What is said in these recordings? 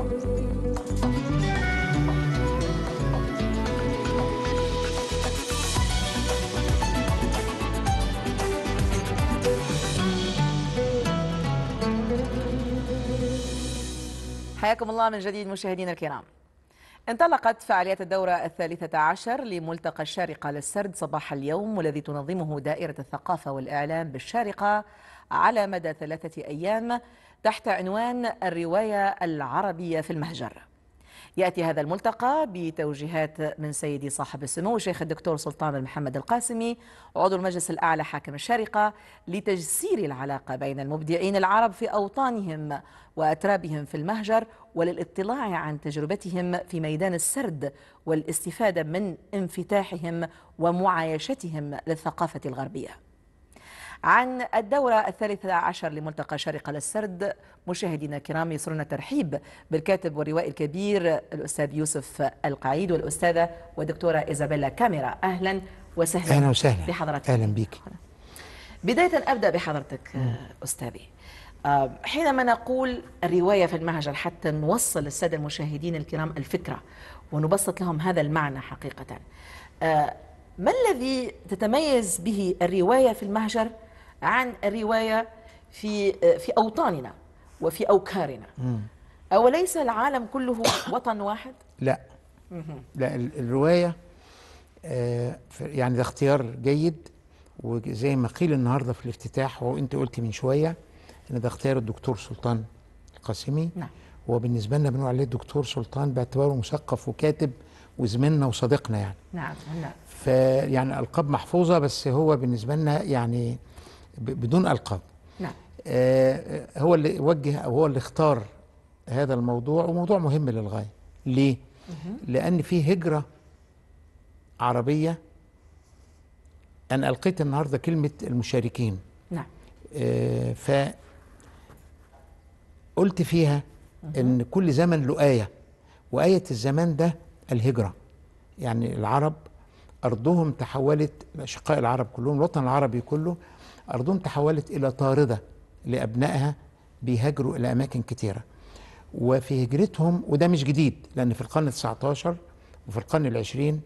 حياكم الله من جديد مشاهدينا الكرام انطلقت فعاليات الدورة الثالثة عشر لملتقى الشارقة للسرد صباح اليوم والذي تنظمه دائرة الثقافة والإعلام بالشارقة على مدى ثلاثة أيام تحت عنوان الرواية العربية في المهجر يأتي هذا الملتقى بتوجيهات من سيدي صاحب السمو الشيخ الدكتور سلطان بن محمد القاسمي عضو المجلس الأعلى حاكم الشارقة لتجسير العلاقة بين المبدعين العرب في أوطانهم وأترابهم في المهجر وللاطلاع عن تجربتهم في ميدان السرد والاستفادة من انفتاحهم ومعايشتهم للثقافة الغربية عن الدورة الثالثة عشر لملتقى شارقة للسرد مشاهدينا الكرام يسرنا الترحيب بالكاتب والروائي الكبير الأستاذ يوسف القعيد والأستاذة ودكتورة إيزابيلا كاميرا أهلا وسهلا أهلا وسهلا بحضرتك أهلا بك بداية أبدأ بحضرتك أستاذي آه، حينما نقول الرواية في المهجر حتى نوصل للسادة المشاهدين الكرام الفكرة ونبسط لهم هذا المعنى حقيقة آه، ما الذي تتميز به الرواية في المهجر عن الرواية في في أوطاننا وفي أوكارنا أوليس العالم كله وطن واحد؟ لا لا الرواية آه، يعني ده اختيار جيد وزي ما قيل النهاردة في الافتتاح وانت قلت من شوية ان ده اختيار الدكتور سلطان القاسمي نعم هو بالنسبة لنا بنقول عليه الدكتور سلطان باعتباره مثقف وكاتب وزميلنا وصديقنا يعني نعم نعم فيعني القاب محفوظه بس هو بالنسبه لنا يعني بدون ألقاب نعم آه، آه، هو اللي وجه أو هو اللي اختار هذا الموضوع وموضوع مهم للغاية ليه؟ لأن في هجرة عربية أنا ألقيت النهاردة كلمة المشاركين نعم آه قلت فيها أن كل زمن له آية وآية الزمان ده الهجرة يعني العرب أرضهم تحولت الأشقاء العرب كلهم الوطن العربي كله أرضهم تحولت إلى طاردة لأبنائها بيهاجروا إلى أماكن كتيرة وفي هجرتهم وده مش جديد لأن في القرن 19 وفي القرن العشرين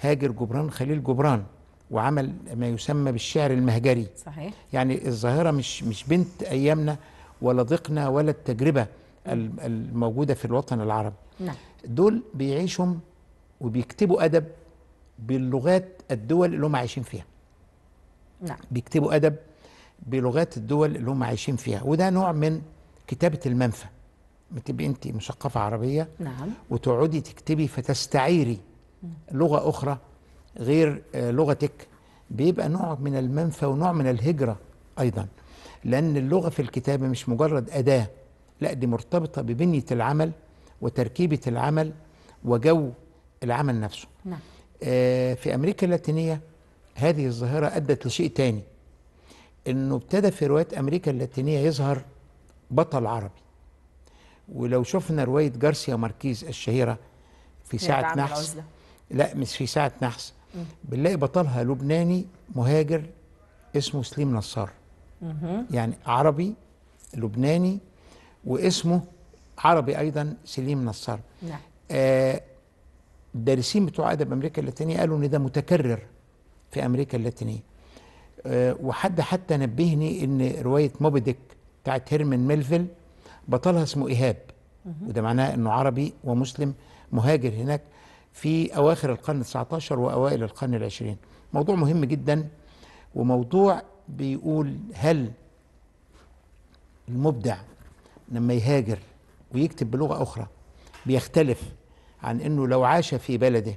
هاجر جبران خليل جبران وعمل ما يسمى بالشعر المهجري صحيح يعني الظاهرة مش مش بنت أيامنا ولا ضيقنا ولا التجربة الموجودة في الوطن العربي نعم. دول بيعيشوا وبيكتبوا أدب باللغات الدول اللي هم عايشين فيها نعم بيكتبوا أدب بلغات الدول اللي هم عايشين فيها وده نوع من كتابة المنفى تبقي أنت مثقفة عربية نعم وتقعدي تكتبي فتستعيري لغة أخرى غير آه، لغتك بيبقى نوع من المنفى ونوع من الهجرة أيضا لأن اللغة في الكتابة مش مجرد أداة لا دي مرتبطة ببنية العمل وتركيبة العمل وجو العمل نفسه نعم آه، في أمريكا اللاتينية هذه الظاهرة أدت لشيء تاني أنه ابتدى في روايات أمريكا اللاتينية يظهر بطل عربي ولو شفنا رواية جارسيا ماركيز الشهيرة في ساعة نحس لا مش في ساعة نحس بنلاقي بطلها لبناني مهاجر اسمه سليم نصار يعني عربي لبناني واسمه عربي أيضا سليم نصار نعم آه الدارسين بتوع ادب امريكا اللاتينيه قالوا ان ده متكرر في امريكا اللاتينيه آه، وحد حتى نبهني ان روايه موبيديك بتاعت هيرمن ميلفيل بطلها اسمه ايهاب وده معناه انه عربي ومسلم مهاجر هناك في اواخر القرن 19 واوائل القرن العشرين موضوع مهم جدا وموضوع بيقول هل المبدع لما يهاجر ويكتب بلغه اخرى بيختلف عن انه لو عاش في بلده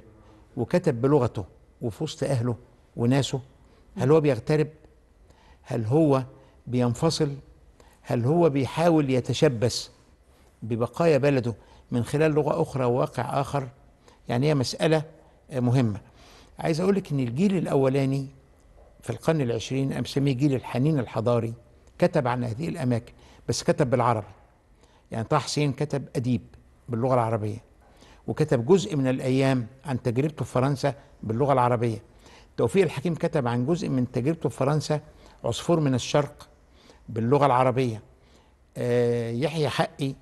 وكتب بلغته وفي وسط اهله وناسه هل هو بيغترب؟ هل هو بينفصل؟ هل هو بيحاول يتشبث ببقايا بلده من خلال لغه اخرى وواقع اخر؟ يعني هي مساله آه، مهمه. عايز اقول لك ان الجيل الاولاني في القرن العشرين انا بسميه جيل الحنين الحضاري كتب عن هذه الاماكن بس كتب بالعربي. يعني طه حسين كتب اديب باللغه العربيه. وكتب جزء من الأيام عن تجربته في فرنسا باللغة العربية توفيق الحكيم كتب عن جزء من تجربته في فرنسا عصفور من الشرق باللغة العربية آه يحيى حقي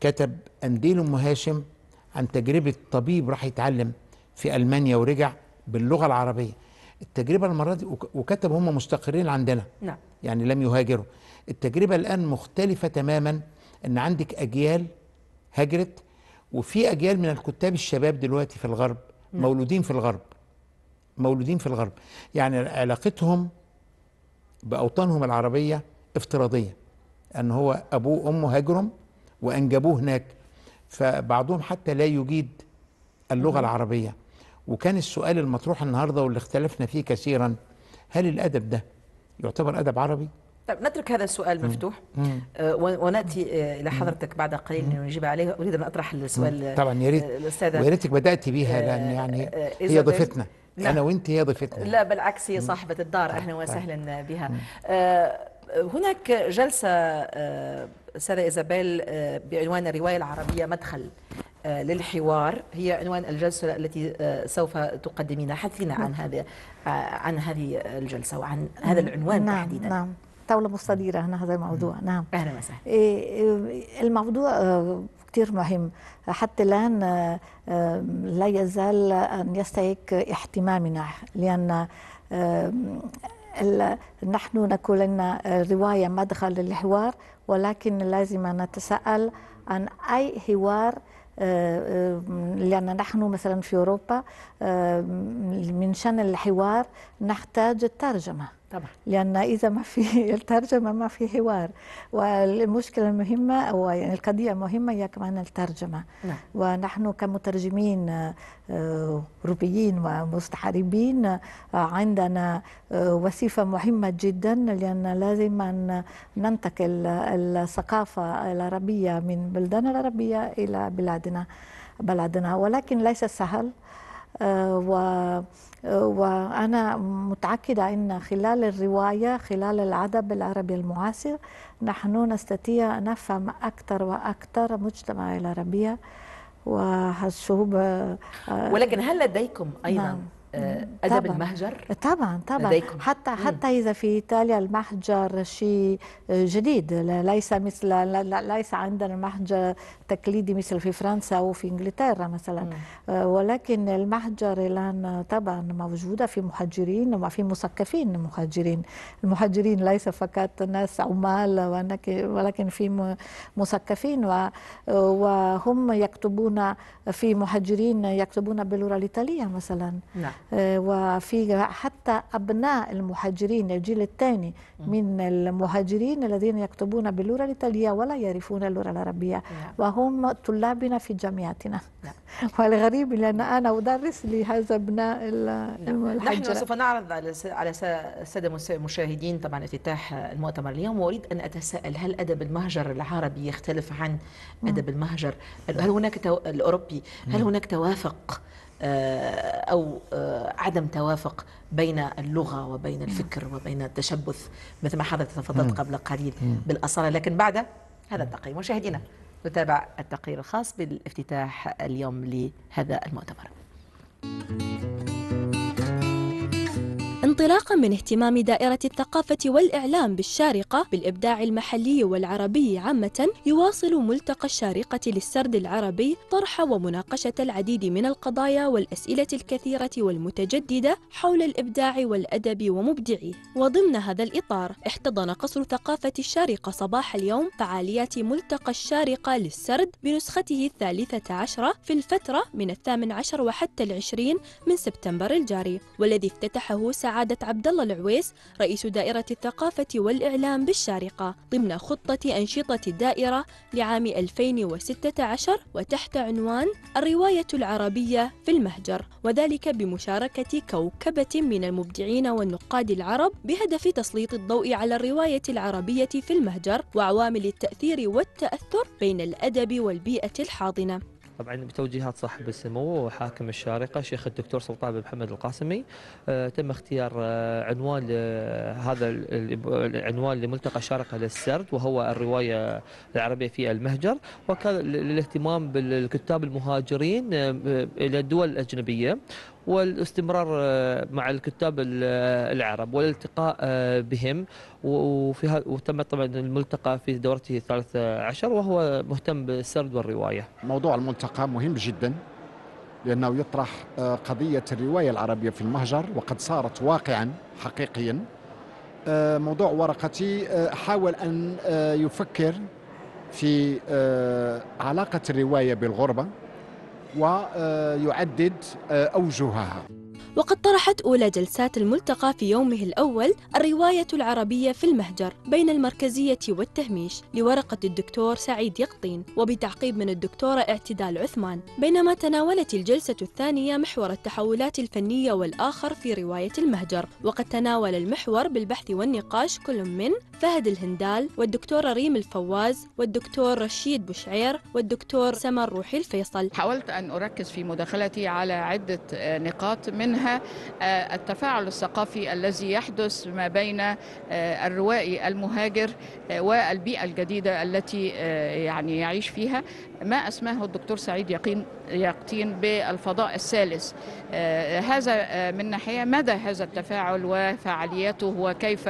كتب أنديل أم هاشم عن تجربة طبيب راح يتعلم في ألمانيا ورجع باللغة العربية التجربة المرة دي وكتب هم مستقرين عندنا نعم. يعني لم يهاجروا التجربة الآن مختلفة تماما أن عندك أجيال هاجرت وفي اجيال من الكتاب الشباب دلوقتي في الغرب نعم. مولودين في الغرب مولودين في الغرب يعني علاقتهم باوطانهم العربيه افتراضيه ان هو ابوه وامه هاجرهم وانجبوه هناك فبعضهم حتى لا يجيد اللغه نعم. العربيه وكان السؤال المطروح النهارده واللي اختلفنا فيه كثيرا هل الادب ده يعتبر ادب عربي طيب نترك هذا السؤال مفتوح آه، وناتي آه، الى حضرتك بعد قليل نجيب عليه اريد ان اطرح السؤال طبعا يا ريت يا آه، ويا ريتك بدات بها لان يعني هي ضيفتنا انا وانت هي ضيفتنا لا بالعكس هي صاحبه الدار طيب، اهلا طيب. وسهلا بها هناك جلسه استاذه ايزابيل بعنوان الروايه العربيه مدخل للحوار هي عنوان الجلسة التي سوف تقدمينها حدثينا عن هذه عن هذه الجلسة وعن هذا العنوان نعم تحديدا نعم طاوله مستديره نعم. هنا هذا الموضوع نعم اهلا وسهلا إيه، إيه، الموضوع آه، كثير مهم حتى الآن آه، آه، لا يزال أن يستحق اهتمامنا لأن نحن نقول أن الرواية مدخل للحوار ولكن لازم نتساءل عن أي حوار لأن نحن مثلا في أوروبا من شأن الحوار نحتاج الترجمة طبعا لان اذا ما في الترجمه ما في حوار والمشكله المهمه او يعني القضيه المهمه هي كمان الترجمه نعم. ونحن كمترجمين اوروبيين آه، ومستحاربين آه، عندنا آه، وظيفه مهمه جدا لان لازم ان ننتقل الثقافه العربيه من بلدنا العربيه الى بلادنا بلدنا ولكن ليس سهل و وأنا متأكدة أن خلال الرواية خلال الأدب العربي المعاصر نحن نستطيع أن نفهم أكثر وأكثر مجتمع العربية وهالشعوب آه، ولكن هل لديكم أيضا نعم. آه، ادب طبعًا. المهجر طبعا طبعا لديكم. حتى حتى اذا في ايطاليا المهجر شيء آه، جديد ليس مثل ليس عندنا المهجر تقليدي مثل في فرنسا او في انجلترا مثلا مم. آه، ولكن المهجر الان طبعا موجوده في مهاجرين وفي مثقفين مهاجرين المهاجرين ليس فقط ناس عمال ولكن في مثقفين وهم يكتبون في مهاجرين يكتبون باللغه الايطاليه مثلا نعم. آه، وفي حتى أبناء المهاجرين الجيل الثاني من المهاجرين الذين يكتبون باللغة الإيطالية ولا يعرفون اللغة العربية نعم. وهم طلابنا في جامعاتنا نعم. والغريب لأن أنا أدرس لهذا أبناء المهاجرين نعم. نحن سوف نعرض على السادة المشاهدين طبعا افتتاح المؤتمر اليوم وأريد أن أتساءل هل أدب المهجر العربي يختلف عن أدب المهجر هل هناك الأوروبي هل هناك توافق آه، او آه، عدم توافق بين اللغه وبين الفكر وبين التشبث مثل ما حضرتك تفضلت قبل قليل بالاصاله لكن بعد هذا التقرير مشاهدينا نتابع التقرير الخاص بالافتتاح اليوم لهذا المؤتمر. انطلاقا من اهتمام دائرة الثقافة والإعلام بالشارقة بالإبداع المحلي والعربي عامة يواصل ملتقى الشارقة للسرد العربي طرح ومناقشة العديد من القضايا والأسئلة الكثيرة والمتجددة حول الإبداع والأدب ومبدعيه وضمن هذا الإطار احتضن قصر ثقافة الشارقة صباح اليوم فعاليات ملتقى الشارقة للسرد بنسخته الثالثة عشرة في الفترة من الثامن عشر وحتى العشرين من سبتمبر الجاري والذي افتتحه سعادة سعادة عبد الله العويس رئيس دائرة الثقافة والإعلام بالشارقة ضمن خطة أنشطة الدائرة لعام 2016 وتحت عنوان الرواية العربية في المهجر وذلك بمشاركة كوكبة من المبدعين والنقاد العرب بهدف تسليط الضوء على الرواية العربية في المهجر وعوامل التأثير والتأثر بين الأدب والبيئة الحاضنة طبعا بتوجيهات صاحب السمو حاكم الشارقه شيخ الدكتور سلطان بن محمد القاسمي آه، تم اختيار آه، عنوان هذا العنوان لملتقى الشارقه للسرد وهو الروايه العربيه في المهجر وكان للاهتمام بالكتاب المهاجرين آه، الى الدول الاجنبيه والاستمرار آه، مع الكتاب آه، العرب والالتقاء آه، بهم وفي وتم طبعا الملتقى في دورته الثالث عشر وهو مهتم بالسرد والرواية موضوع الملتقى مهم جدا لأنه يطرح قضية الرواية العربية في المهجر وقد صارت واقعا حقيقيا موضوع ورقتي حاول أن يفكر في علاقة الرواية بالغربة ويعدد آه، أوجهها وقد طرحت أولى جلسات الملتقى في يومه الأول الرواية العربية في المهجر بين المركزية والتهميش لورقة الدكتور سعيد يقطين وبتعقيب من الدكتورة اعتدال عثمان بينما تناولت الجلسة الثانية محور التحولات الفنية والآخر في رواية المهجر وقد تناول المحور بالبحث والنقاش كل من فهد الهندال والدكتورة ريم الفواز والدكتور رشيد بشعير والدكتور سمر روحي الفيصل حاولت أن أركز في مداخلتي على عدة نقاط منها منها آه، التفاعل الثقافي الذي يحدث ما بين آه، الروائي المهاجر آه، والبيئة الجديدة التي يعني يعيش فيها ما أسماه الدكتور سعيد يقين يقتين بالفضاء الثالث هذا من ناحية مدى هذا التفاعل وفعالياته وكيف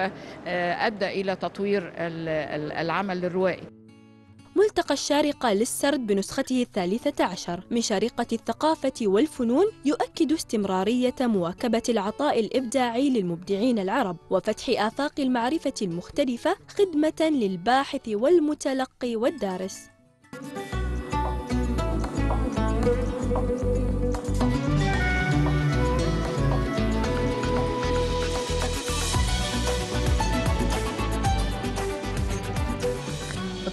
أدى إلى تطوير العمل الروائي ملتقى الشارقة للسرد بنسخته الثالثة عشر من شارقة الثقافة والفنون يؤكد استمرارية مواكبة العطاء الإبداعي للمبدعين العرب وفتح آفاق المعرفة المختلفة خدمة للباحث والمتلقي والدارس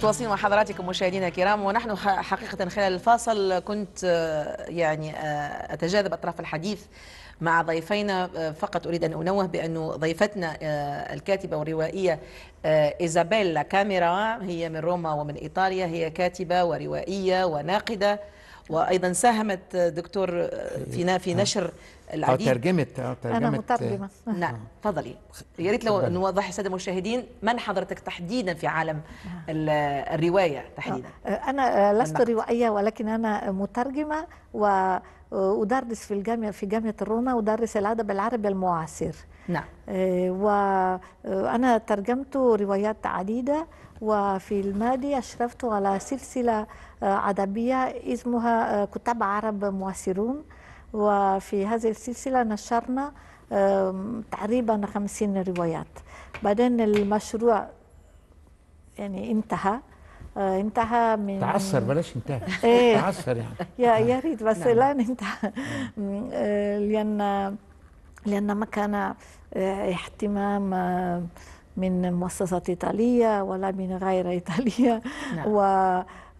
متواصلين مع حضراتكم مشاهدينا الكرام ونحن حقيقة خلال الفاصل كنت آه، يعني آه، أتجاذب أطراف الحديث مع ضيفينا آه، فقط أريد أن أنوه بانه ضيفتنا الكاتبة والروائية إيزابيلا كاميرا هي من روما ومن إيطاليا هي كاتبة وروائية وناقدة وأيضا ساهمت دكتور في نشر العديد أو ترجمة أو ترجمة أنا مترجمة آه. نعم. نعم تفضلي يا ريت لو نوضح السادة المشاهدين من حضرتك تحديدا في عالم نعم. الرواية تحديدا آه، آه، أنا لست روائية ولكن أنا مترجمة و ودرس في الجامعة في جامعة الروما ودرس الأدب العربي المعاصر نعم وأنا ترجمت روايات عديدة وفي الماضي أشرفت على سلسلة أدبية اسمها كتاب عرب معاصرون وفي هذه السلسلة نشرنا تقريبا 50 روايات بعدين المشروع يعني انتهى آه، انتهى من تعثر بلاش انتهى ايه تعثر يعني يا ريت بس نعم. الان انتهى نعم. آه، لان لان ما كان اهتمام آه، من مؤسسات إيطالية ولا من غير إيطالية نعم. و...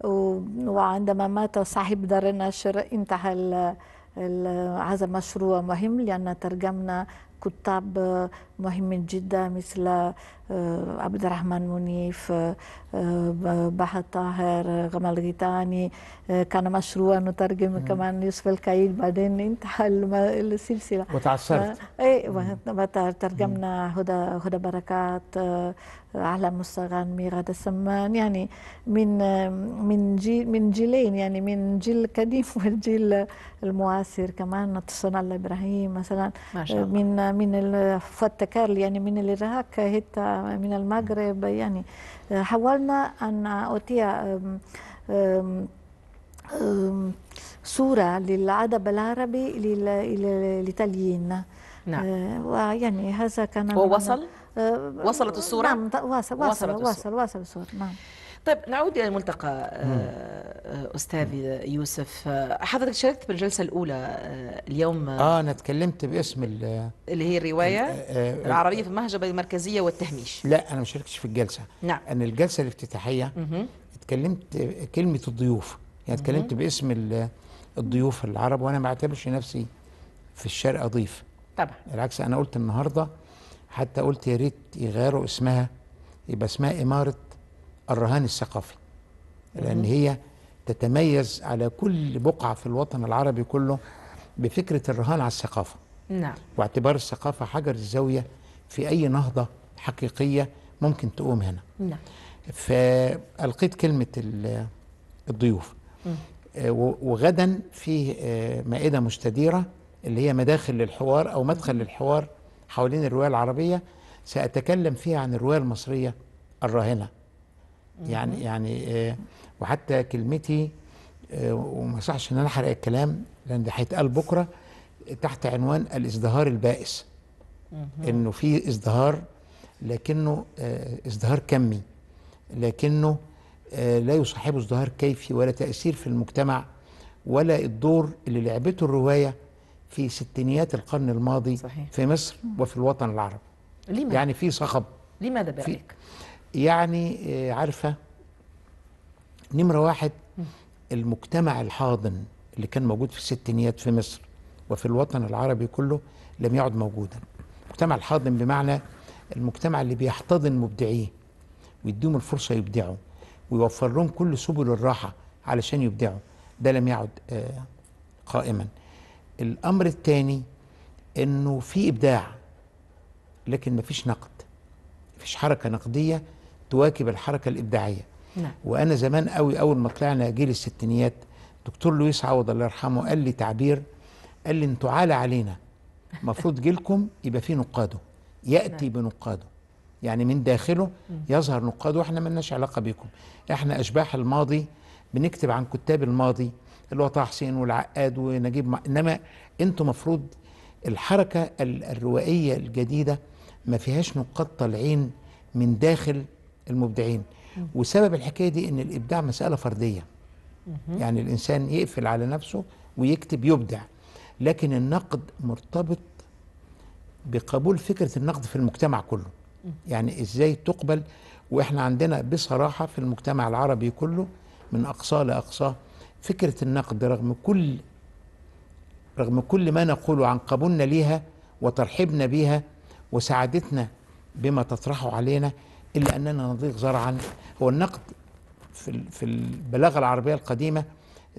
و... وعندما مات صاحب دار النشر انتهى هذا مشروع مهم لأن ترجمنا كتاب مهمين جدا مثل آه، عبد الرحمن منيف آه، آه، بهاء طاهر غمال غيتاني كان مشروع نترجم كمان يوسف الكايد بعدين انتهى السلسله وتعثرت اي ترجمنا هدى هدى بركات على مستغان ميرا السمان يعني من من جيل من جيلين يعني من جيل القديم والجيل المعاصر كمان نتصل الله ابراهيم مثلا ما شاء الله. من من فوت يعني من العراق حتى من المغرب يعني آه، حاولنا أن أعطي صورة للأدب العربي للإيطاليين نعم آه، ويعني هذا كان ووصل؟ آه، وصلت الصورة؟ نعم وصل وصل وصل, وصل, وصل, وصل الصورة نعم طيب نعود الى الملتقى آه، استاذ يوسف آه، حضرتك شاركت بالجلسه الاولى آه، اليوم اه انا اتكلمت باسم اللي هي الروايه العربيه في المهجبه المركزيه والتهميش لا انا ما شاركتش في الجلسه نعم انا الجلسه الافتتاحيه اتكلمت كلمه الضيوف يعني اتكلمت باسم الضيوف العرب وانا ما اعتبرش نفسي في الشرق ضيف طبعا بالعكس انا قلت النهارده حتى قلت يا ريت يغيروا اسمها يبقى اسمها اماره الرهان الثقافي لأن هي تتميز على كل بقعة في الوطن العربي كله بفكرة الرهان على الثقافة نعم واعتبار الثقافة حجر الزاوية في أي نهضة حقيقية ممكن تقوم هنا نعم فألقيت كلمة الضيوف مم. آه، وغدا في آه، مائدة مستديرة اللي هي مداخل للحوار أو مدخل للحوار حوالين الرواية العربية سأتكلم فيها عن الرواية المصرية الراهنة يعني يعني آه، وحتى كلمتي آه، وما صحش ان انا احرق الكلام لان ده هيتقال بكره تحت عنوان الازدهار البائس انه في ازدهار لكنه آه، ازدهار كمي لكنه لا يصاحبه ازدهار كيفي ولا تاثير في المجتمع ولا الدور اللي لعبته الروايه في ستينيات القرن الماضي صحيح. في مصر وفي الوطن العربي لماذا؟ يعني في صخب لماذا برايك؟ يعني آه، عارفه نمره واحد المجتمع الحاضن اللي كان موجود في الستينيات في مصر وفي الوطن العربي كله لم يعد موجودا المجتمع الحاضن بمعنى المجتمع اللي بيحتضن مبدعيه ويديهم الفرصه يبدعوا ويوفر لهم كل سبل الراحه علشان يبدعوا ده لم يعد آه، قائما الامر الثاني انه في ابداع لكن مفيش نقد مفيش حركه نقديه تواكب الحركة الإبداعية نعم. وأنا زمان قوي أول ما طلعنا جيل الستينيات دكتور لويس عوض الله يرحمه قال لي تعبير قال لي انتوا عالى علينا المفروض جيلكم يبقى فيه نقاده يأتي نعم. بنقاده يعني من داخله يظهر نقاده واحنا ملناش علاقه بيكم احنا اشباح الماضي بنكتب عن كتاب الماضي اللي هو طه حسين والعقاد ونجيب مع... انما انتم مفروض الحركه الروائيه الجديده ما فيهاش نقاد طالعين من داخل المبدعين وسبب الحكايه دي ان الابداع مساله فرديه يعني الانسان يقفل على نفسه ويكتب يبدع لكن النقد مرتبط بقبول فكره النقد في المجتمع كله يعني ازاي تقبل واحنا عندنا بصراحه في المجتمع العربي كله من اقصاه لاقصاه فكره النقد رغم كل رغم كل ما نقوله عن قبولنا ليها وترحيبنا بيها وسعادتنا بما تطرحه علينا إلا أننا نضيق زرعا هو النقد في في البلاغة العربية القديمة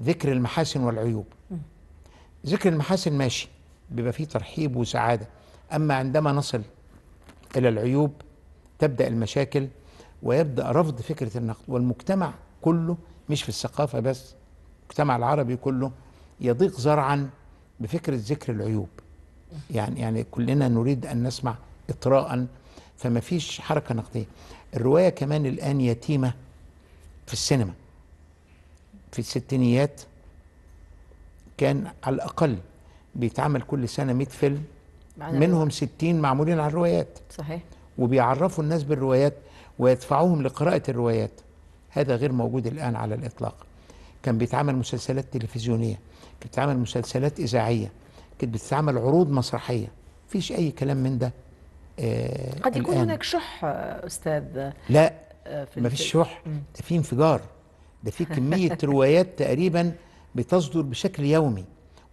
ذكر المحاسن والعيوب ذكر المحاسن ماشي بيبقى فيه ترحيب وسعادة أما عندما نصل إلى العيوب تبدأ المشاكل ويبدأ رفض فكرة النقد والمجتمع كله مش في الثقافة بس المجتمع العربي كله يضيق زرعا بفكرة ذكر العيوب يعني يعني كلنا نريد أن نسمع إطراء فما فيش حركة نقدية الرواية كمان الآن يتيمة في السينما في الستينيات كان على الأقل بيتعمل كل سنة 100 فيلم منهم 60 معمولين على الروايات صحيح وبيعرفوا الناس بالروايات ويدفعوهم لقراءة الروايات هذا غير موجود الآن على الإطلاق كان بيتعمل مسلسلات تلفزيونية كانت بتتعمل مسلسلات إذاعية كانت بتتعمل عروض مسرحية فيش أي كلام من ده آه، قد يكون هناك شح آه، استاذ آه، لا في ما فيش شح ده في انفجار ده في كميه روايات تقريبا بتصدر بشكل يومي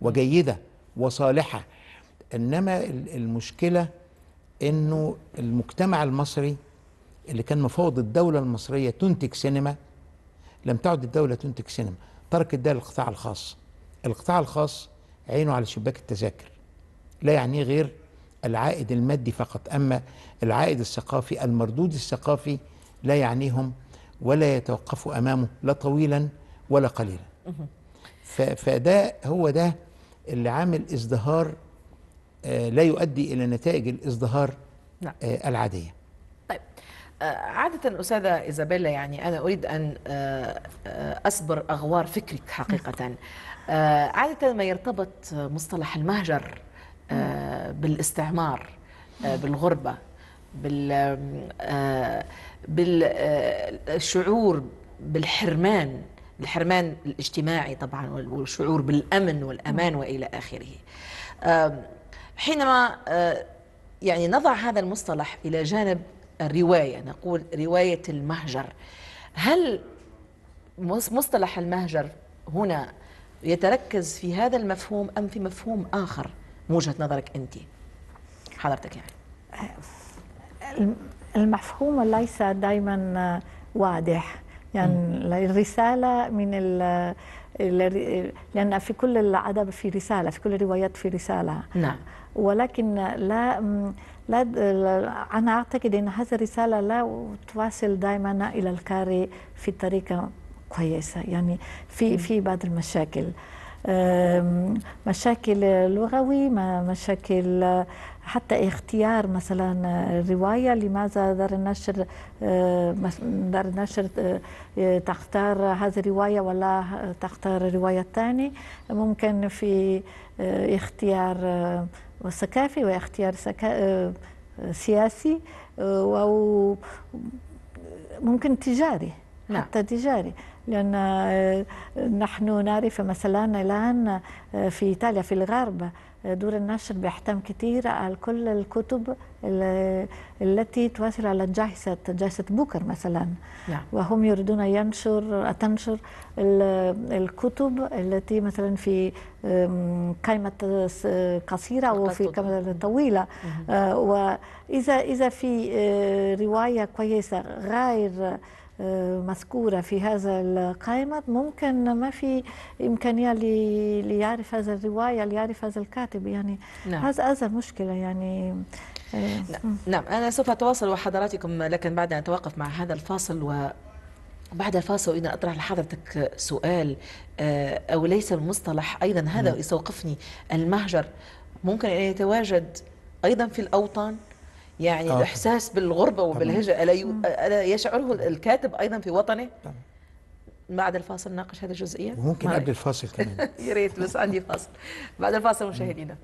وجيده وصالحه انما المشكله انه المجتمع المصري اللي كان مفوض الدوله المصريه تنتج سينما لم تعد الدوله تنتج سينما تركت ده للقطاع الخاص القطاع الخاص عينه على شباك التذاكر لا يعنيه غير العائد المادي فقط أما العائد الثقافي المردود الثقافي لا يعنيهم ولا يتوقفوا أمامه لا طويلا ولا قليلا فده هو ده اللي عامل ازدهار آه، لا يؤدي إلى نتائج الازدهار نعم. آه، العادية طيب آه، عادة أستاذة إيزابيلا يعني أنا أريد أن أسبر أغوار فكرك حقيقة عادة ما يرتبط مصطلح المهجر آه، بالاستعمار آه، بالغربة بالشعور آه، بالحرمان الحرمان الاجتماعي طبعا والشعور بالأمن والأمان وإلى آخره حينما يعني نضع هذا المصطلح إلى جانب الرواية نقول رواية المهجر هل مصطلح المهجر هنا يتركز في هذا المفهوم أم في مفهوم آخر وجهه نظرك انت حضرتك يعني المفهوم ليس دائما واضح يعني الرساله من ال لأن في كل الأدب في رسالة في كل الروايات في رسالة نعم ولكن لا لا أنا أعتقد أن هذه الرسالة لا تواصل دائما إلى القارئ في طريقة كويسة يعني في في بعض المشاكل مشاكل لغوي مشاكل حتى اختيار مثلا الرواية لماذا دار النشر آه، دار النشر آه، تختار هذه الرواية ولا تختار رواية ثانية ممكن في آه، اختيار ثقافي واختيار سياسي أو ممكن تجاري نعم. حتى تجاري لأن نحن نعرف مثلا الآن آه، في إيطاليا في الغرب آه، دور النشر بيحتم كثير على كل الكتب التي تؤثر على جائزة جائزة بوكر مثلا نعم. وهم يريدون ينشر تنشر الكتب التي مثلا في قائمة قصيرة أو في قائمة طويلة آه، وإذا إذا في رواية كويسة غير آه، مذكورة في هذا القائمة ممكن ما في إمكانية ليعرف هذا الرواية ليعرف هذا الكاتب يعني نعم. هذا هذا مشكلة يعني آه، نعم. نعم أنا سوف أتواصل مع حضراتكم لكن بعد أن أتوقف مع هذا الفاصل و بعد الفاصل ان أطرح لحضرتك سؤال آه، أو ليس المصطلح أيضا هذا نعم. يستوقفني المهجر ممكن أن يتواجد أيضا في الأوطان يعني آه. الإحساس بالغربة وبالهجرة ألا, ي... ألا يشعره الكاتب أيضا في وطنه؟ طبعا. بعد الفاصل ناقش هذه الجزئية وممكن قبل الفاصل كمان يا ريت بس عندي فاصل بعد الفاصل مشاهدينا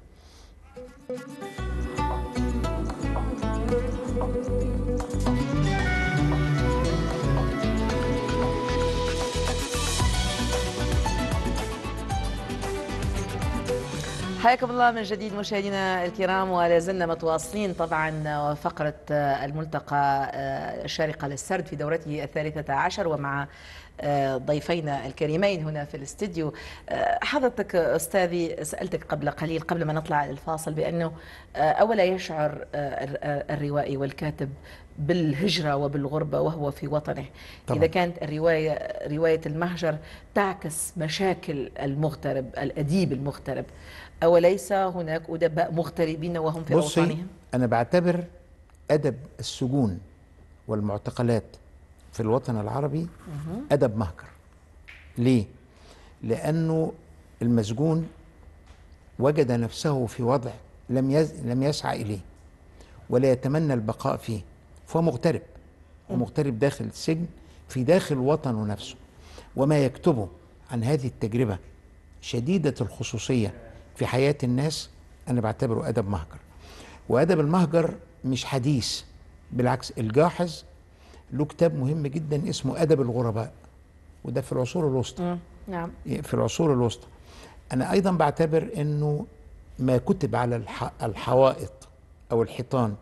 Thank you. حياكم الله من جديد مشاهدينا الكرام ولا زلنا متواصلين طبعا فقرة الملتقى آه، الشارقة للسرد في دورته الثالثة عشر ومع آه، ضيفينا الكريمين هنا في الاستديو آه، حضرتك أستاذي سألتك قبل قليل قبل ما نطلع الفاصل بأنه أولا يشعر الروائي والكاتب بالهجرة وبالغربة وهو في وطنه طبعا. إذا كانت الرواية رواية المهجر تعكس مشاكل المغترب الأديب المغترب أوليس هناك أدباء مغتربين وهم في بصي أوطانهم؟ أنا بعتبر أدب السجون والمعتقلات في الوطن العربي أدب مهجر ليه؟ لأنه المسجون وجد نفسه في وضع لم يز... لم يسعى إليه ولا يتمنى البقاء فيه فهو مغترب ومغترب داخل السجن في داخل وطنه نفسه وما يكتبه عن هذه التجربة شديدة الخصوصية في حياة الناس أنا بعتبره أدب مهجر وأدب المهجر مش حديث بالعكس الجاحظ له كتاب مهم جدا اسمه أدب الغرباء وده في العصور الوسطى نعم يعني في العصور الوسطى أنا أيضا بعتبر أنه ما كتب على الحوائط أو الحيطان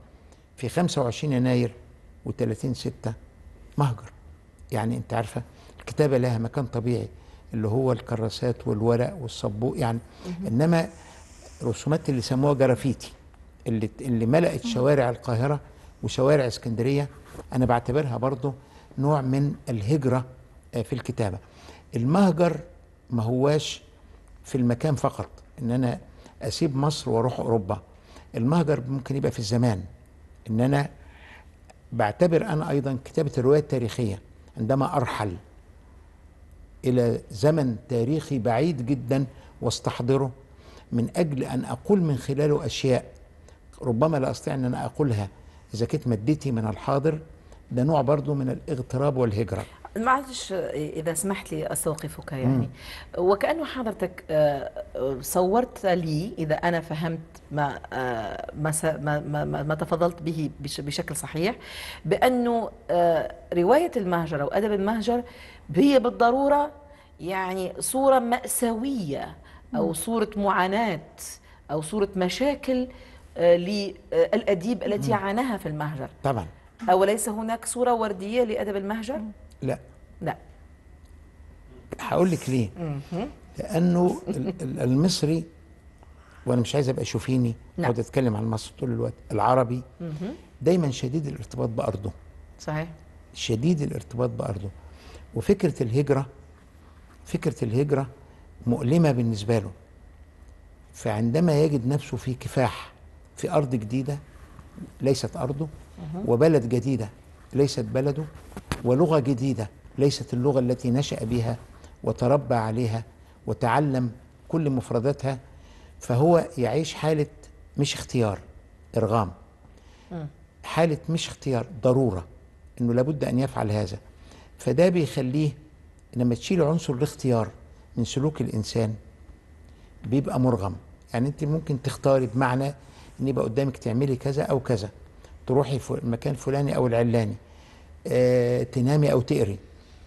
في 25 يناير و30 6 مهجر يعني أنت عارفة الكتابة لها مكان طبيعي اللي هو الكراسات والورق والصبوق يعني انما رسومات اللي سموها جرافيتي اللي اللي ملأت شوارع القاهره وشوارع اسكندريه انا بعتبرها برضه نوع من الهجره آه، في الكتابه المهجر ما هواش في المكان فقط ان انا اسيب مصر واروح اوروبا المهجر ممكن يبقى في الزمان ان انا بعتبر انا ايضا كتابه الروايه التاريخيه عندما ارحل إلى زمن تاريخي بعيد جدا واستحضره من أجل أن أقول من خلاله أشياء ربما لا أستطيع أن أنا أقولها إذا كنت مدتي من الحاضر ده نوع برضو من الاغتراب والهجرة معلش إذا سمحت لي أستوقفك يعني وكأنه حضرتك آه، صورت لي إذا أنا فهمت ما آه، ما ما, ما, ما تفضلت به بشكل صحيح بأنه آه، رواية المهجر أو أدب المهجر هي بالضرورة يعني صورة مأساوية أو صورة معاناة أو صورة مشاكل آه، للأديب التي عاناها في المهجر طبعا أوليس هناك صورة وردية لأدب المهجر؟ لا لا هقول لك ليه لأنه المصري وأنا مش عايز أبقى شوفيني أقعد أتكلم عن مصر طول الوقت العربي دايما شديد الارتباط بأرضه صحيح شديد الارتباط بأرضه وفكرة الهجرة فكرة الهجرة مؤلمة بالنسبة له فعندما يجد نفسه في كفاح في أرض جديدة ليست أرضه وبلد جديدة ليست بلده ولغة جديدة ليست اللغة التي نشأ بها وتربى عليها وتعلم كل مفرداتها فهو يعيش حالة مش اختيار إرغام حالة مش اختيار ضرورة أنه لابد أن يفعل هذا فده بيخليه لما تشيل عنصر الاختيار من سلوك الانسان بيبقى مرغم يعني انت ممكن تختاري بمعنى ان يبقى قدامك تعملي كذا او كذا تروحي المكان الفلاني او العلاني آه، تنامي او تقري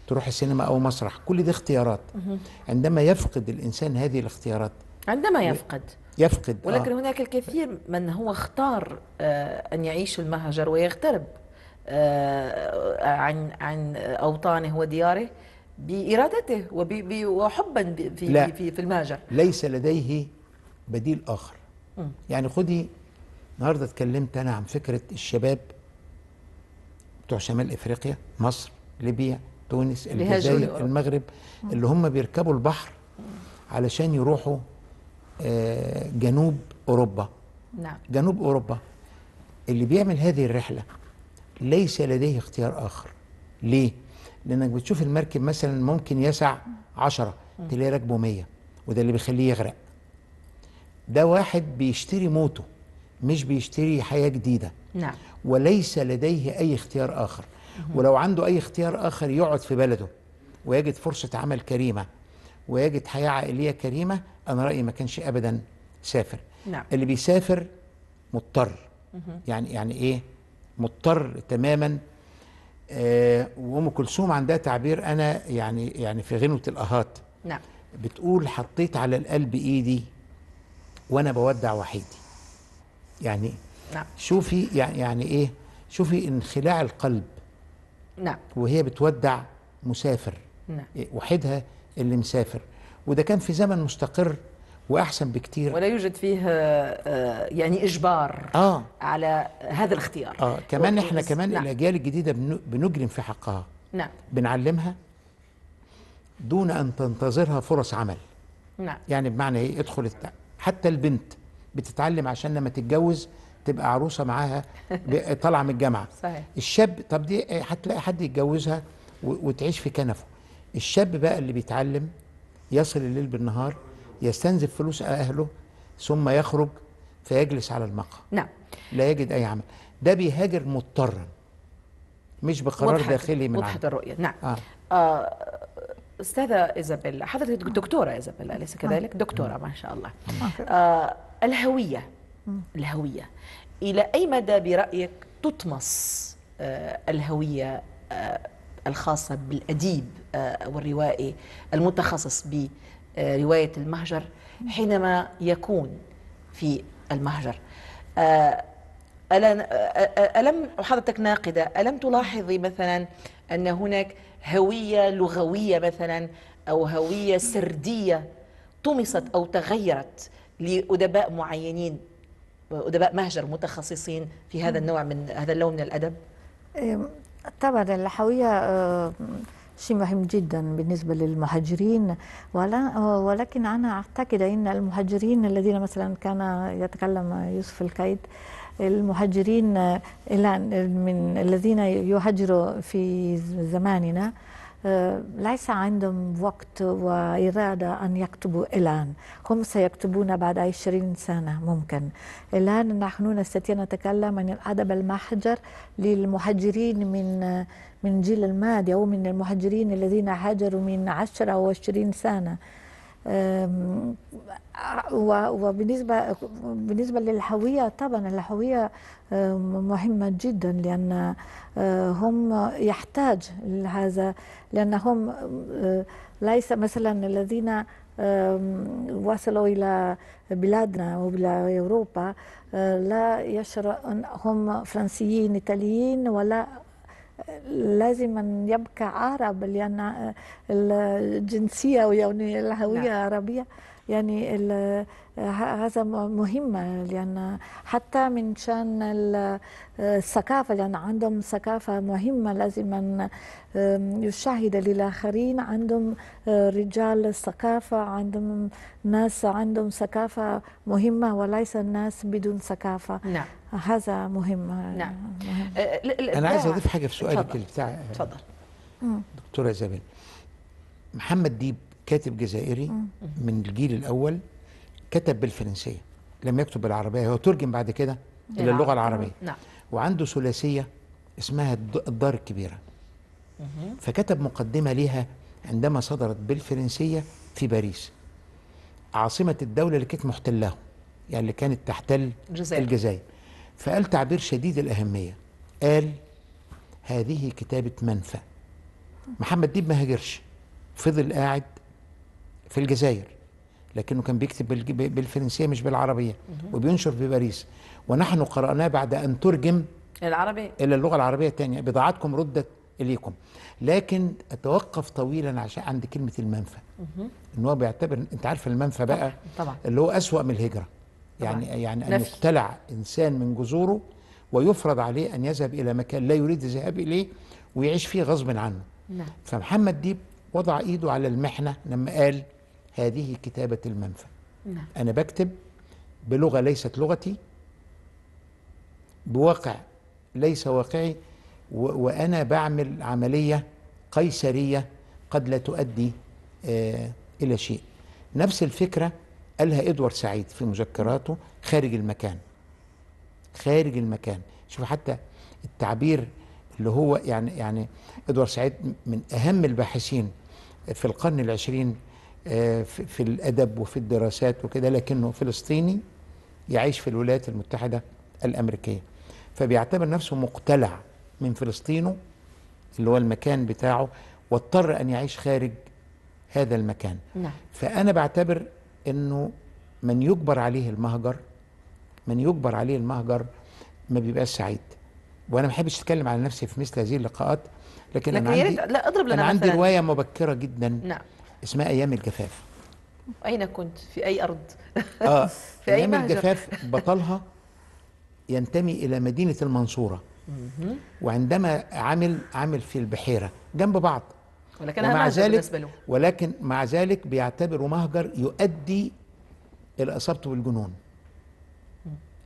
تروحي سينما او مسرح كل دي اختيارات عندما يفقد الانسان هذه الاختيارات عندما يفقد يفقد آه. ولكن آه. هناك الكثير من هو اختار آه ان يعيش المهجر ويغترب آه، عن عن اوطانه ودياره بارادته وحبا في لا في في المهجر ليس لديه بديل اخر م. يعني خدي النهارده اتكلمت انا عن فكره الشباب بتوع شمال افريقيا مصر ليبيا تونس الجزائر المغرب م. اللي هم بيركبوا البحر علشان يروحوا آه، جنوب اوروبا نعم جنوب اوروبا اللي بيعمل هذه الرحله ليس لديه اختيار آخر ليه؟ لأنك بتشوف المركب مثلا ممكن يسع عشرة تلاقي راكبه مية وده اللي بيخليه يغرق ده واحد بيشتري موته مش بيشتري حياة جديدة نعم. وليس لديه أي اختيار آخر ولو عنده أي اختيار آخر يقعد في بلده ويجد فرصة عمل كريمة ويجد حياة عائلية كريمة أنا رأيي ما كانش أبدا سافر نعم. اللي بيسافر مضطر يعني يعني إيه مضطر تماما آه، وام كلثوم عندها تعبير انا يعني يعني في غنوه الاهات نعم بتقول حطيت على القلب ايدي وانا بودع وحيدي يعني نعم. شوفي يعني, يعني ايه شوفي انخلاع القلب نعم وهي بتودع مسافر نعم. إيه، وحيدها اللي مسافر وده كان في زمن مستقر واحسن بكتير ولا يوجد فيه آه، آه، يعني اجبار آه. على هذا الاختيار اه كمان احنا كمان نعم. الاجيال الجديده بنجرم في حقها نعم بنعلمها دون ان تنتظرها فرص عمل نعم يعني بمعنى ايه ادخل التع... حتى البنت بتتعلم عشان لما تتجوز تبقى عروسه معاها طالعه من الجامعه صحيح الشاب طب دي آه، هتلاقي حد يتجوزها وتعيش في كنفه الشاب بقى اللي بيتعلم يصل الليل بالنهار يستنزف فلوس أهله ثم يخرج فيجلس على المقهى نعم لا يجد أي عمل ده بيهاجر مضطرا مش بقرار مضحك. داخلي من عنده الرؤية نعم آه. آه أستاذة إيزابيلا حضرتك دكتورة إيزابيلا أليس آه. كذلك؟ آه. دكتورة ما شاء الله آه, آه. آه، الهوية الهوية إلى أي مدى برأيك تطمس آه الهوية آه الخاصة بالأديب آه والروائي المتخصص به آه، رواية المهجر حينما يكون في المهجر آه، آه، ألم حضرتك ناقدة ألم تلاحظي مثلا أن هناك هوية لغوية مثلا أو هوية سردية طمست أو تغيرت لأدباء معينين أدباء مهجر متخصصين في هذا النوع من هذا اللون من الأدب إيه، طبعا الحوية شيء مهم جدا بالنسبة للمهاجرين ولكن أنا أعتقد أن المهاجرين الذين مثلا كان يتكلم يوسف الكيد المهاجرين من الذين يهاجروا في زماننا آه، ليس عندهم وقت وإرادة أن يكتبوا الآن هم سيكتبون بعد عشرين سنة ممكن الآن نحن نستطيع نتكلم عن الأدب المحجر للمهاجرين من من جيل الماضي أو من المهاجرين الذين هاجروا من عشرة أو عشرين سنة وبالنسبه بالنسبه للهويه طبعا الهويه مهمه جدا لان آه، هم يحتاج لهذا لانهم آه، ليس مثلا الذين وصلوا إلى بلادنا وإلى أوروبا آه، لا يشرع هم فرنسيين إيطاليين ولا لازم أن يبقى عرب لأن الجنسية يعني الهوية نعم. عربية يعني هذا مهمة لأن حتى من شان الثقافة لأن عندهم ثقافة مهمة لازم أن يشاهد للآخرين عندهم آه، رجال ثقافة عندهم ناس عندهم ثقافة مهمة وليس الناس بدون ثقافة نعم. هذا مهم نعم مهم. أه، انا عايز اضيف حاجه في سؤالك اللي بتاع اتفضل دكتوره ايزابيل محمد ديب كاتب جزائري من الجيل الاول كتب بالفرنسيه لم يكتب بالعربيه هو ترجم بعد كده الى اللغه العربيه نعم وعنده ثلاثيه اسمها الدار الكبيره فكتب مقدمه ليها عندما صدرت بالفرنسيه في باريس عاصمه الدوله اللي كانت محتلاه يعني اللي كانت تحتل الجزائر, الجزائر. فقال تعبير شديد الأهمية قال هذه كتابة منفى محمد ديب ما هاجرش فضل قاعد في الجزائر لكنه كان بيكتب بالفرنسية مش بالعربية وبينشر في باريس ونحن قرأناه بعد أن ترجم العربية إلى اللغة العربية الثانية بضاعتكم ردت إليكم لكن أتوقف طويلا عشان عند كلمة المنفى إن هو بيعتبر أنت عارف المنفى بقى طبعا. اللي هو أسوأ من الهجرة يعني طبعا. يعني, يعني ان نفي. يقتلع انسان من جذوره ويفرض عليه ان يذهب الى مكان لا يريد الذهاب اليه ويعيش فيه غصب عنه نعم. فمحمد ديب وضع ايده على المحنه لما قال هذه كتابه المنفى نعم. انا بكتب بلغه ليست لغتي بواقع ليس واقعي وانا بعمل عمليه قيصريه قد لا تؤدي آه الى شيء نفس الفكره قالها ادوارد سعيد في مذكراته خارج المكان خارج المكان شوف حتى التعبير اللي هو يعني يعني ادوارد سعيد من اهم الباحثين في القرن العشرين آه، في الادب وفي الدراسات وكده لكنه فلسطيني يعيش في الولايات المتحده الامريكيه فبيعتبر نفسه مقتلع من فلسطينه اللي هو المكان بتاعه واضطر ان يعيش خارج هذا المكان نعم. فانا بعتبر انه من يجبر عليه المهجر من يجبر عليه المهجر ما بيبقاش سعيد وانا ما بحبش اتكلم على نفسي في مثل هذه اللقاءات لكن, لكن انا عندي لا اضرب لنا انا عندي روايه مبكره جدا نعم اسمها ايام الجفاف اين كنت في اي ارض اه في ايام مهجر. الجفاف بطلها ينتمي الى مدينه المنصوره وعندما عمل عمل في البحيره جنب بعض ولكن ومع ذلك ولكن مع ذلك بيعتبره مهجر يؤدي الى اصابته بالجنون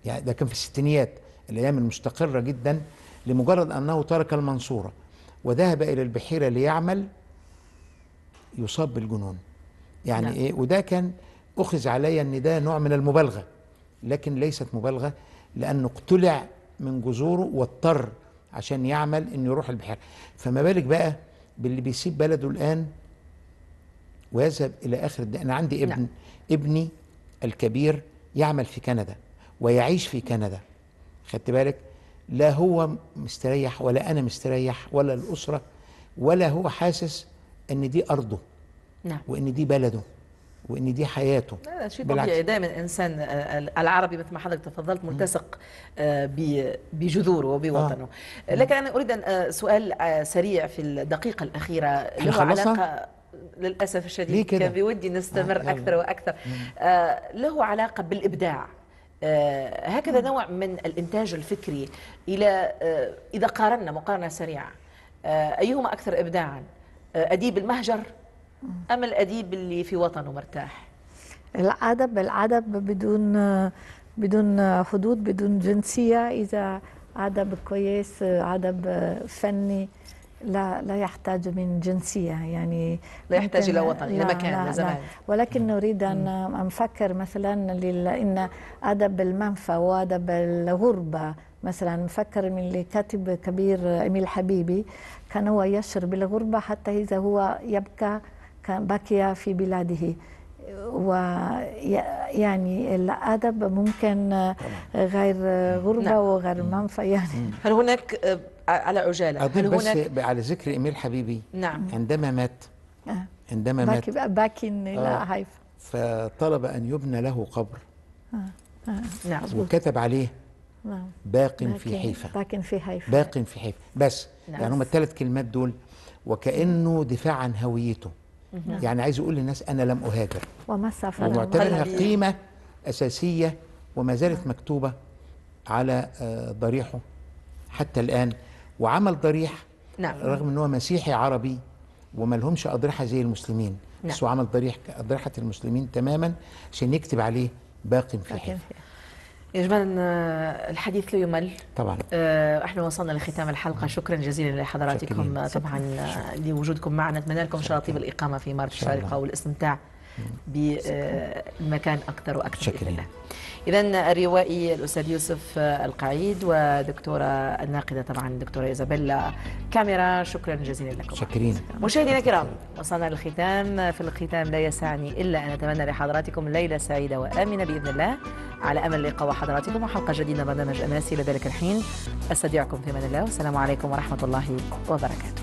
يعني ده كان في الستينيات الايام المستقره جدا لمجرد انه ترك المنصوره وذهب الى البحيره ليعمل يصاب بالجنون يعني نعم. ايه وده كان اخذ علي ان ده نوع من المبالغه لكن ليست مبالغه لانه اقتلع من جذوره واضطر عشان يعمل انه يروح البحيره فما بالك بقى باللي بيسيب بلده الآن ويذهب إلى آخر الدنيا أنا عندي ابن نعم. ابني الكبير يعمل في كندا ويعيش في كندا خدت بالك لا هو مستريح ولا أنا مستريح ولا الأسرة ولا هو حاسس أن دي أرضه نعم. وأن دي بلده وان دي حياته لا شيء طبيعي دائما الانسان آه، العربي مثل ما حضرتك تفضلت ملتصق آه، بجذوره وبوطنه آه. لكن انا اريد ان آه، سؤال سريع في الدقيقه الاخيره له علاقه للاسف الشديد كان بودي نستمر آه. اكثر واكثر آه له علاقه بالابداع آه هكذا مم. نوع من الانتاج الفكري الى آه اذا قارنا مقارنه سريعه آه ايهما اكثر ابداعا اديب المهجر أم الأديب اللي في وطنه مرتاح الأدب الأدب بدون بدون حدود بدون جنسية إذا أدب كويس أدب فني لا لا يحتاج من جنسية يعني لا يحتاج إلى وطن إلى مكان لزمان ولكن نريد أن نفكر مثلا إن أدب المنفى وأدب الغربة مثلا نفكر من الكاتب كبير أميل حبيبي كان هو يشعر بالغربة حتى إذا هو يبكى كان بكي في بلاده ويعني الأدب ممكن غير غربة نعم. وغير منفى يعني هل هناك آه، على عجالة هل بس هناك على ذكر امير حبيبي نعم عندما مات آه. عندما مات باكي باكي إلى آه. حيفا فطلب أن يبنى له قبر نعم وكتب عليه نعم باق في حيفا باق في حيفا باق في حيفا بس نعم. يعني هم الثلاث كلمات دول وكأنه دفاع عن هويته يعني عايز اقول للناس انا لم اهاجر وما سافر ومعتبرها قيمه اساسيه وما زالت مكتوبه على آه، ضريحه حتى الان وعمل ضريح نعم. رغم ان هو مسيحي عربي وما لهمش اضرحه زي المسلمين نعم. بس هو عمل ضريح اضرحه المسلمين تماما عشان يكتب عليه باق في حياته يجب الحديث لا يمل طبعا آه، احنا وصلنا لختام الحلقه نعم. شكرا جزيلا لحضراتكم طبعا لوجودكم معنا نتمنى لكم شراطيب الاقامه في مارت الشارقه والاستمتاع نعم. بمكان اكثر واكثر شكرا اذا الروائي الاستاذ يوسف القعيد ودكتوره الناقده طبعا الدكتوره ايزابيلا كاميرا شكرا جزيلا لكم شكرين مشاهدينا الكرام وصلنا للختام في الختام لا يسعني الا ان اتمنى لحضراتكم ليله سعيده وامنه باذن الله على أمل اللقاء حضراتكم وحلقة جديدة من برنامج أماسي لذلك الحين أستودعكم في أمان الله والسلام عليكم ورحمة الله وبركاته